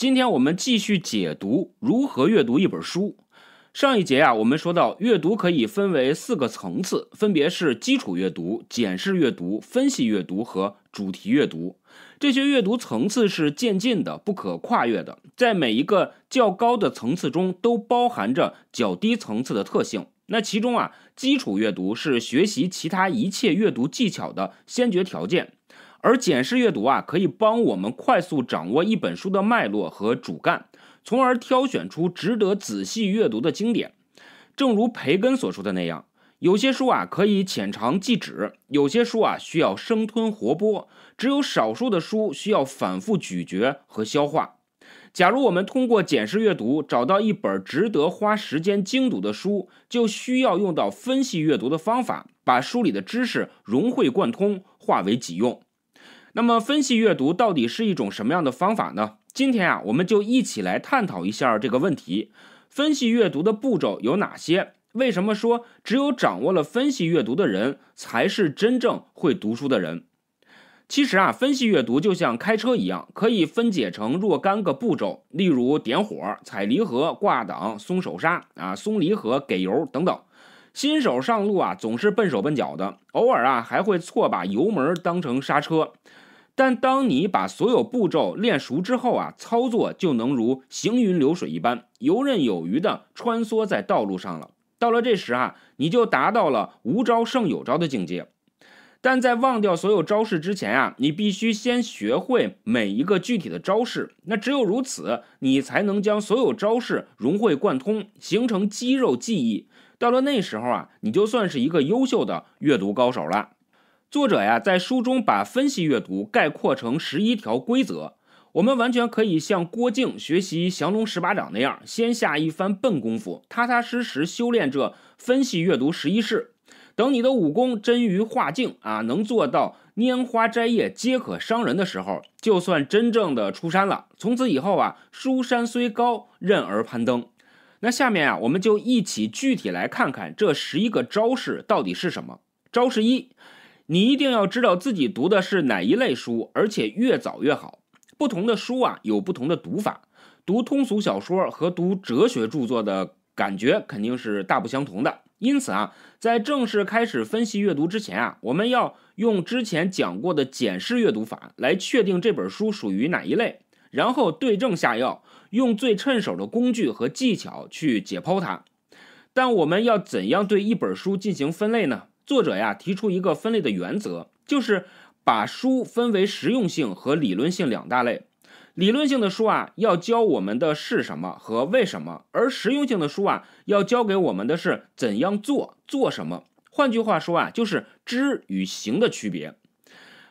今天我们继续解读如何阅读一本书。上一节啊，我们说到阅读可以分为四个层次，分别是基础阅读、简式阅读、分析阅读和主题阅读。这些阅读层次是渐进的，不可跨越的。在每一个较高的层次中，都包含着较低层次的特性。那其中啊，基础阅读是学习其他一切阅读技巧的先决条件。而简式阅读啊，可以帮我们快速掌握一本书的脉络和主干，从而挑选出值得仔细阅读的经典。正如培根所说的那样，有些书啊可以浅尝即止，有些书啊需要生吞活剥，只有少数的书需要反复咀嚼和消化。假如我们通过简式阅读找到一本值得花时间精读的书，就需要用到分析阅读的方法，把书里的知识融会贯通，化为己用。那么，分析阅读到底是一种什么样的方法呢？今天啊，我们就一起来探讨一下这个问题。分析阅读的步骤有哪些？为什么说只有掌握了分析阅读的人，才是真正会读书的人？其实啊，分析阅读就像开车一样，可以分解成若干个步骤，例如点火、踩离合、挂挡、松手刹啊、松离合、给油等等。新手上路啊，总是笨手笨脚的，偶尔啊，还会错把油门当成刹车。但当你把所有步骤练熟之后啊，操作就能如行云流水一般，游刃有余地穿梭在道路上了。到了这时啊，你就达到了无招胜有招的境界。但在忘掉所有招式之前啊，你必须先学会每一个具体的招式。那只有如此，你才能将所有招式融会贯通，形成肌肉记忆。到了那时候啊，你就算是一个优秀的阅读高手了。作者呀，在书中把分析阅读概括成十一条规则。我们完全可以像郭靖学习降龙十八掌那样，先下一番笨功夫，踏踏实实修炼这分析阅读十一式。等你的武功臻于化境啊，能做到拈花摘叶皆可伤人的时候，就算真正的出山了。从此以后啊，书山虽高任尔攀登。那下面啊，我们就一起具体来看看这十一个招式到底是什么招式一。你一定要知道自己读的是哪一类书，而且越早越好。不同的书啊有不同的读法，读通俗小说和读哲学著作的感觉肯定是大不相同的。因此啊，在正式开始分析阅读之前啊，我们要用之前讲过的检视阅读法来确定这本书属于哪一类，然后对症下药，用最趁手的工具和技巧去解剖它。但我们要怎样对一本书进行分类呢？作者呀提出一个分类的原则，就是把书分为实用性和理论性两大类。理论性的书啊，要教我们的是什么和为什么；而实用性的书啊，要教给我们的是怎样做、做什么。换句话说啊，就是知与行的区别。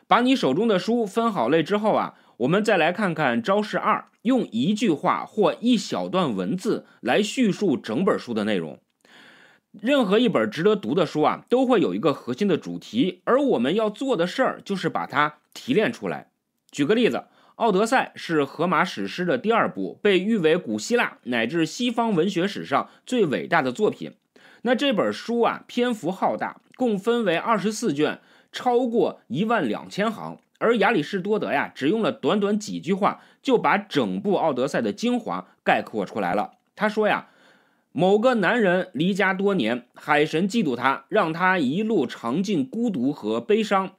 把你手中的书分好类之后啊，我们再来看看招式二：用一句话或一小段文字来叙述整本书的内容。任何一本值得读的书啊，都会有一个核心的主题，而我们要做的事儿就是把它提炼出来。举个例子，《奥德赛》是荷马史诗的第二部，被誉为古希腊乃至西方文学史上最伟大的作品。那这本书啊，篇幅浩大，共分为二十四卷，超过一万两千行。而亚里士多德呀，只用了短短几句话，就把整部《奥德赛》的精华概括出来了。他说呀。某个男人离家多年，海神嫉妒他，让他一路尝尽孤独和悲伤。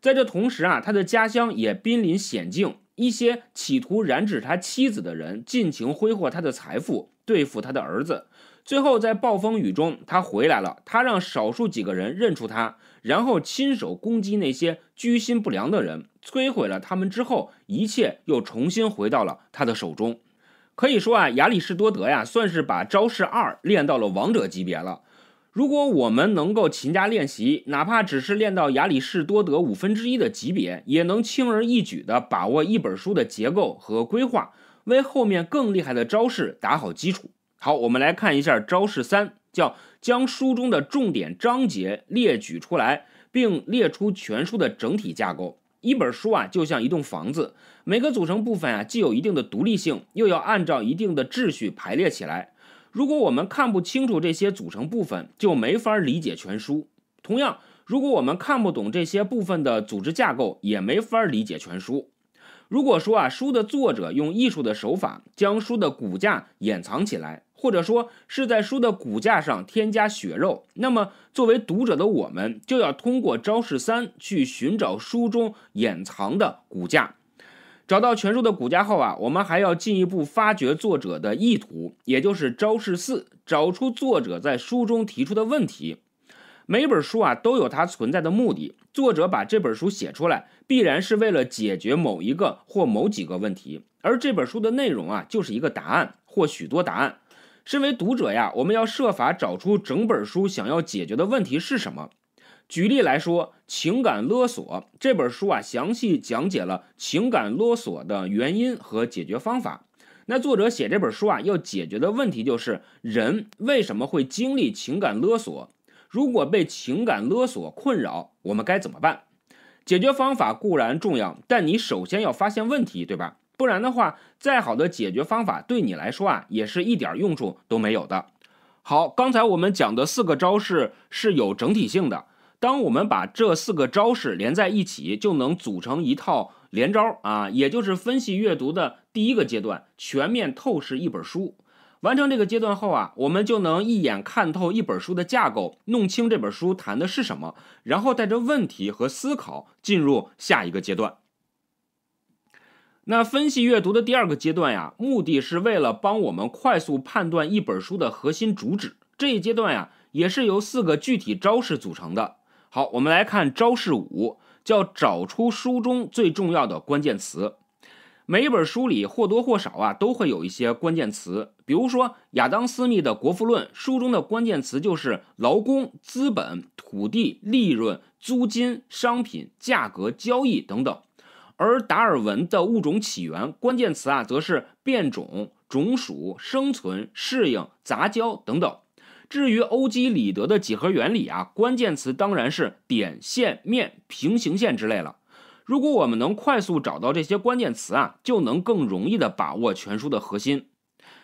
在这同时啊，他的家乡也濒临险境，一些企图染指他妻子的人尽情挥霍他的财富，对付他的儿子。最后，在暴风雨中，他回来了。他让少数几个人认出他，然后亲手攻击那些居心不良的人，摧毁了他们之后，一切又重新回到了他的手中。可以说啊，亚里士多德呀，算是把招式二练到了王者级别了。如果我们能够勤加练习，哪怕只是练到亚里士多德五分之一的级别，也能轻而易举地把握一本书的结构和规划，为后面更厉害的招式打好基础。好，我们来看一下招式三，叫将书中的重点章节列举出来，并列出全书的整体架构。一本书啊，就像一栋房子，每个组成部分啊，既有一定的独立性，又要按照一定的秩序排列起来。如果我们看不清楚这些组成部分，就没法理解全书。同样，如果我们看不懂这些部分的组织架构，也没法理解全书。如果说啊，书的作者用艺术的手法将书的骨架掩藏起来。或者说是在书的骨架上添加血肉，那么作为读者的我们就要通过招式三去寻找书中掩藏的骨架。找到全书的骨架后啊，我们还要进一步发掘作者的意图，也就是招式四，找出作者在书中提出的问题。每本书啊都有它存在的目的，作者把这本书写出来，必然是为了解决某一个或某几个问题，而这本书的内容啊就是一个答案或许多答案。身为读者呀，我们要设法找出整本书想要解决的问题是什么。举例来说，《情感勒索》这本书啊，详细讲解了情感勒索的原因和解决方法。那作者写这本书啊，要解决的问题就是人为什么会经历情感勒索？如果被情感勒索困扰，我们该怎么办？解决方法固然重要，但你首先要发现问题，对吧？不然的话，再好的解决方法对你来说啊，也是一点用处都没有的。好，刚才我们讲的四个招式是有整体性的，当我们把这四个招式连在一起，就能组成一套连招啊，也就是分析阅读的第一个阶段——全面透视一本书。完成这个阶段后啊，我们就能一眼看透一本书的架构，弄清这本书谈的是什么，然后带着问题和思考进入下一个阶段。那分析阅读的第二个阶段呀，目的是为了帮我们快速判断一本书的核心主旨。这一阶段呀，也是由四个具体招式组成的。好，我们来看招式五，叫找出书中最重要的关键词。每一本书里或多或少啊，都会有一些关键词。比如说亚当斯密的《国富论》书中的关键词就是劳工、资本、土地、利润、租金、商品、价格、交易等等。而达尔文的物种起源关键词啊，则是变种、种属、生存、适应、杂交等等。至于欧几里得的几何原理啊，关键词当然是点、线、面、平行线之类了。如果我们能快速找到这些关键词啊，就能更容易地把握全书的核心。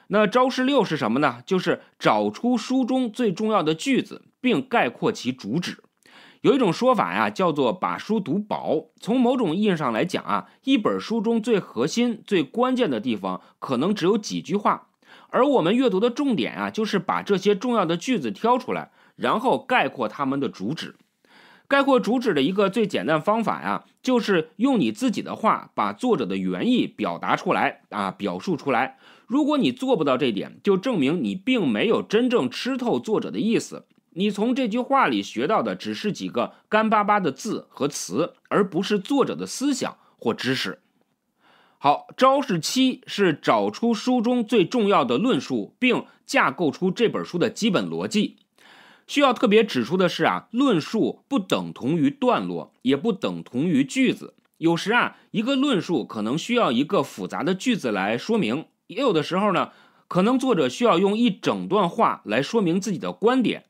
那招式六是什么呢？就是找出书中最重要的句子，并概括其主旨。有一种说法呀，叫做把书读薄。从某种意义上来讲啊，一本书中最核心、最关键的地方可能只有几句话，而我们阅读的重点啊，就是把这些重要的句子挑出来，然后概括它们的主旨。概括主旨的一个最简单方法呀，就是用你自己的话把作者的原意表达出来啊，表述出来。如果你做不到这点，就证明你并没有真正吃透作者的意思。你从这句话里学到的只是几个干巴巴的字和词，而不是作者的思想或知识。好，招式七是找出书中最重要的论述，并架构出这本书的基本逻辑。需要特别指出的是啊，论述不等同于段落，也不等同于句子。有时啊，一个论述可能需要一个复杂的句子来说明；也有的时候呢，可能作者需要用一整段话来说明自己的观点。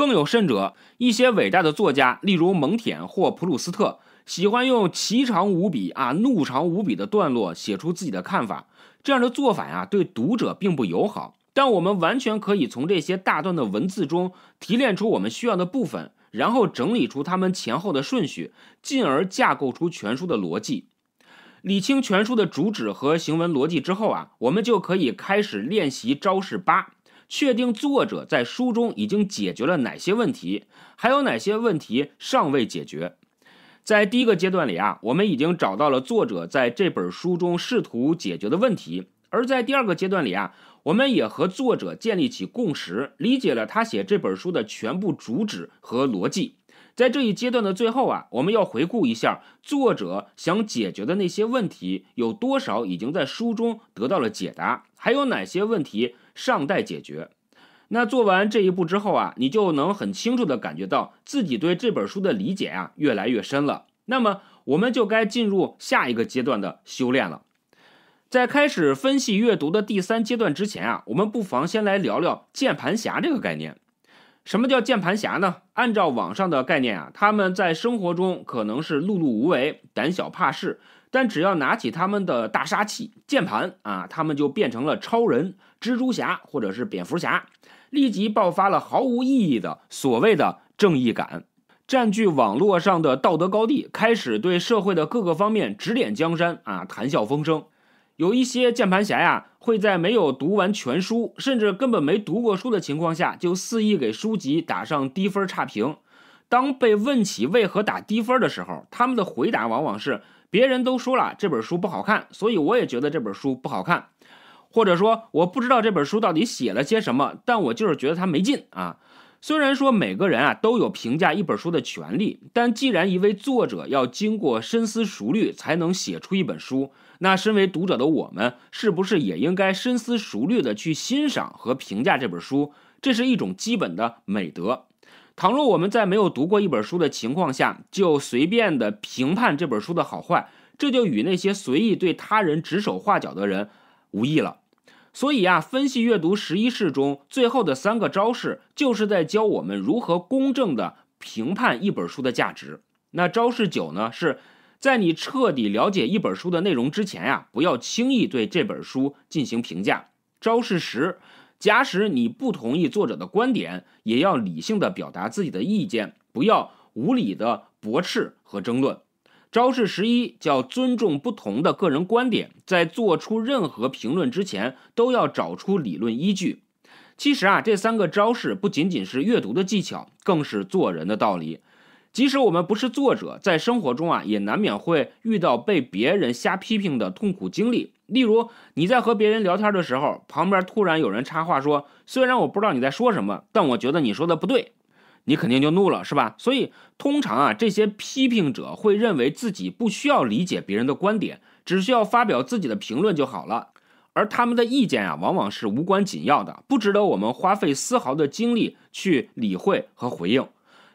更有甚者，一些伟大的作家，例如蒙恬或普鲁斯特，喜欢用奇长无比啊、怒长无比的段落写出自己的看法。这样的做法呀，对读者并不友好。但我们完全可以从这些大段的文字中提炼出我们需要的部分，然后整理出他们前后的顺序，进而架构出全书的逻辑，理清全书的主旨和行文逻辑之后啊，我们就可以开始练习招式八。确定作者在书中已经解决了哪些问题，还有哪些问题尚未解决。在第一个阶段里啊，我们已经找到了作者在这本书中试图解决的问题；而在第二个阶段里啊，我们也和作者建立起共识，理解了他写这本书的全部主旨和逻辑。在这一阶段的最后啊，我们要回顾一下作者想解决的那些问题有多少已经在书中得到了解答，还有哪些问题。尚待解决。那做完这一步之后啊，你就能很清楚地感觉到自己对这本书的理解啊越来越深了。那么，我们就该进入下一个阶段的修炼了。在开始分析阅读的第三阶段之前啊，我们不妨先来聊聊“键盘侠”这个概念。什么叫“键盘侠”呢？按照网上的概念啊，他们在生活中可能是碌碌无为、胆小怕事。但只要拿起他们的大杀器——键盘啊，他们就变成了超人、蜘蛛侠或者是蝙蝠侠，立即爆发了毫无意义的所谓的正义感，占据网络上的道德高地，开始对社会的各个方面指点江山啊，谈笑风生。有一些键盘侠呀，会在没有读完全书，甚至根本没读过书的情况下，就肆意给书籍打上低分差评。当被问起为何打低分的时候，他们的回答往往是：“别人都说了这本书不好看，所以我也觉得这本书不好看。”或者说：“我不知道这本书到底写了些什么，但我就是觉得它没劲啊。”虽然说每个人啊都有评价一本书的权利，但既然一位作者要经过深思熟虑才能写出一本书，那身为读者的我们，是不是也应该深思熟虑的去欣赏和评价这本书？这是一种基本的美德。倘若我们在没有读过一本书的情况下就随便的评判这本书的好坏，这就与那些随意对他人指手画脚的人无异了。所以啊，分析阅读十一式中最后的三个招式，就是在教我们如何公正的评判一本书的价值。那招式九呢，是在你彻底了解一本书的内容之前呀，不要轻易对这本书进行评价。招式十。假使你不同意作者的观点，也要理性的表达自己的意见，不要无理的驳斥和争论。招式十一叫尊重不同的个人观点，在做出任何评论之前，都要找出理论依据。其实啊，这三个招式不仅仅是阅读的技巧，更是做人的道理。即使我们不是作者，在生活中啊，也难免会遇到被别人瞎批评的痛苦经历。例如，你在和别人聊天的时候，旁边突然有人插话，说：“虽然我不知道你在说什么，但我觉得你说的不对。”你肯定就怒了，是吧？所以，通常啊，这些批评者会认为自己不需要理解别人的观点，只需要发表自己的评论就好了。而他们的意见啊，往往是无关紧要的，不值得我们花费丝毫的精力去理会和回应。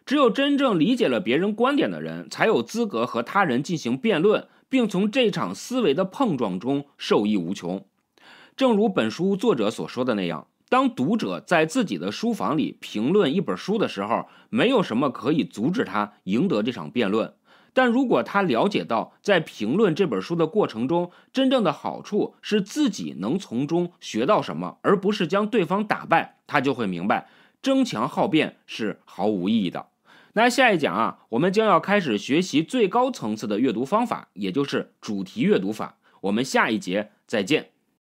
只有真正理解了别人观点的人，才有资格和他人进行辩论。并从这场思维的碰撞中受益无穷，正如本书作者所说的那样，当读者在自己的书房里评论一本书的时候，没有什么可以阻止他赢得这场辩论。但如果他了解到，在评论这本书的过程中，真正的好处是自己能从中学到什么，而不是将对方打败，他就会明白争强好辩是毫无意义的。那下一讲啊，我们将要开始学习最高层次的阅读方法，也就是主题阅读法。我们下一节再见。